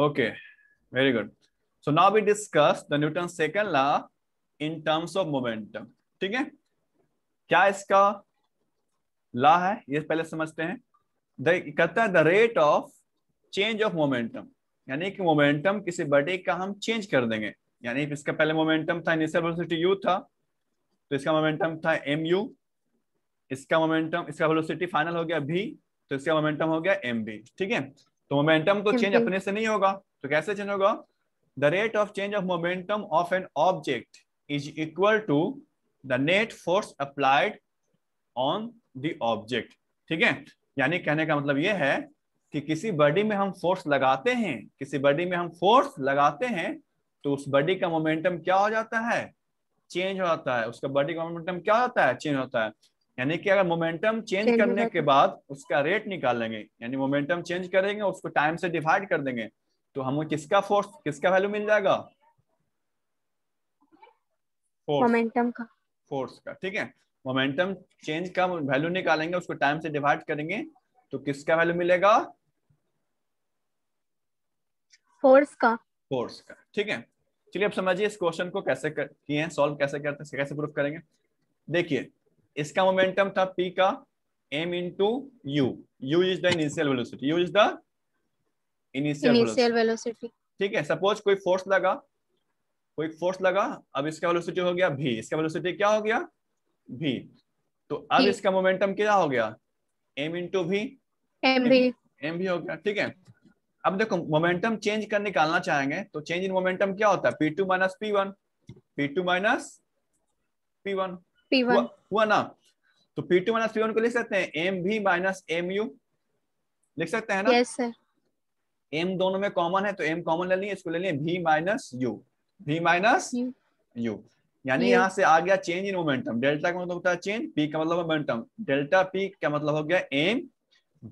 Okay, very good. So now we discuss the Newton's second law in terms of momentum. ठीक है क्या इसका ला है ये पहले समझते हैं द कहता है the rate of change of momentum यानी कि मोमेंटम किसी बॉडी का हम चेंज कर देंगे यानी इसका पहले मोमेंटम था इनिशियल वेलोसिटी u था तो इसका मोमेंटम था mu इसका मोमेंटम इसका वेलोसिटी फाइनल हो गया v तो इसका मोमेंटम हो गया mv ठीक है तो मोमेंटम तो चेंज अपने से नहीं होगा तो कैसे चेंज होगा the rate of change of momentum of an object is equal to the net force applied on the object ठीक है यानी कहने का मतलब यह है कि किसी बॉडी में हम फोर्स लगाते हैं किसी बॉडी में हम फोर्स लगाते हैं तो उस बॉडी का मोमेंटम क्या हो जाता है चेंज हो जाता है उसका बॉडी का मोमेंटम क्या होता है चेंज होता है यानी कि अगर मोमेंटम चेंज करने के बाद उसका रेट निकालेंगे यानी मोमेंटम चेंज करेंगे उसको टाइम से डिवाइड कर देंगे तो हमें किसका फोर्स किसका वैल्यू मिल जाएगा मोमेंटम का फोर्स का ठीक है मोमेंटम चेंज का वैल्यू निकालेंगे उसको टाइम से डिवाइड करेंगे तो किसका वैल्यू मिलेगा फोर्स का फोर्स का ठीक है चलिए अब समझिए इस क्वेश्चन को कैसे किए हैं सॉल्व कैसे करते हैं कैसे प्रूफ करेंगे देखिए इसका मोमेंटम था P का m into U U is the initial velocity U is the initial velocity ठीक है सपोज कोई फोर्स लगा कोई फोर्स लगा अब इसका वेलोसिटी हो गया भी इसका वेलोसिटी क्या हो गया भी तो अब इसका मोमेंटम क्या हो गया M into V M V M V हो गया ठीक है अब देखो मोमेंटम चेंज कर निकालना चाहेंगे तो चेंज इन मोमेंटम क्या होता है P two minus P one P two minus P one हुआ, ना तो पी टू माइनस पी को लिख सकते हैं एम भी माइनस एम यू लिख सकते हैं ना यस सर एम दोनों में कॉमन है तो एम कॉमन ले लिए इसको ले लिए V minus U V minus U यानी यहां से आ गया चेंज इन मोमेंटम डेल्टा का मतलब होता है चेंज पी का मतलब मोमेंटम डेल्टा पी का मतलब हो गया एम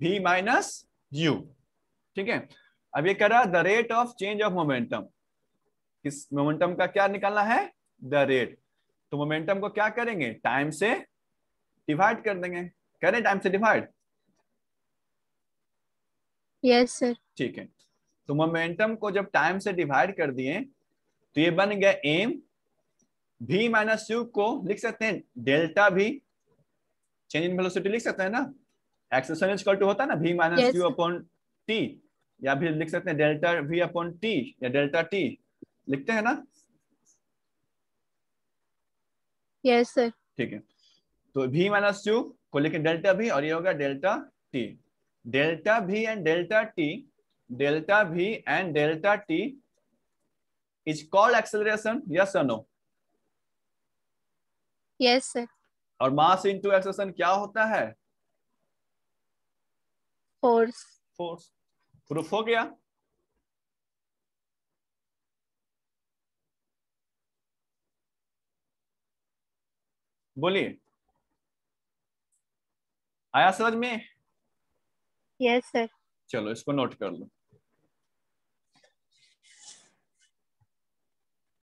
भी माइनस यू ठीक है अब ये कह रहा the rate of change of momentum किस मोमेंटम का क्या निकालना है द रेट तो मोमेंटम को क्या करेंगे टाइम से डिवाइड कर देंगे करें टाइम से डिवाइड यस सर ठीक है तो मोमेंटम को जब टाइम से डिवाइड कर दिए तो ये बन गया एम भी माइनस यू को लिख सकते हैं डेल्टा भी चेंज इन वेलोसिटी लिख सकते हैं ना एक्सेशन इज टू होता है ना भी माइनस यू अपॉन टी या फिर लिख सकते हैं डेल्टा भी अपॉन टी या डेल्टा टी लिखते हैं ना यस सर ठीक है तो भी माइनस टू को लेकर डेल्टा भी और ये होगा delta T delta V and delta T delta V and delta T is called acceleration yes no yes sir और मास इनटू एक्सेलरेशन क्या होता है फोर्स फोर्स प्रूफ हो गया बोलिए आया समझ में यस yes, सर चलो इसको नोट कर लो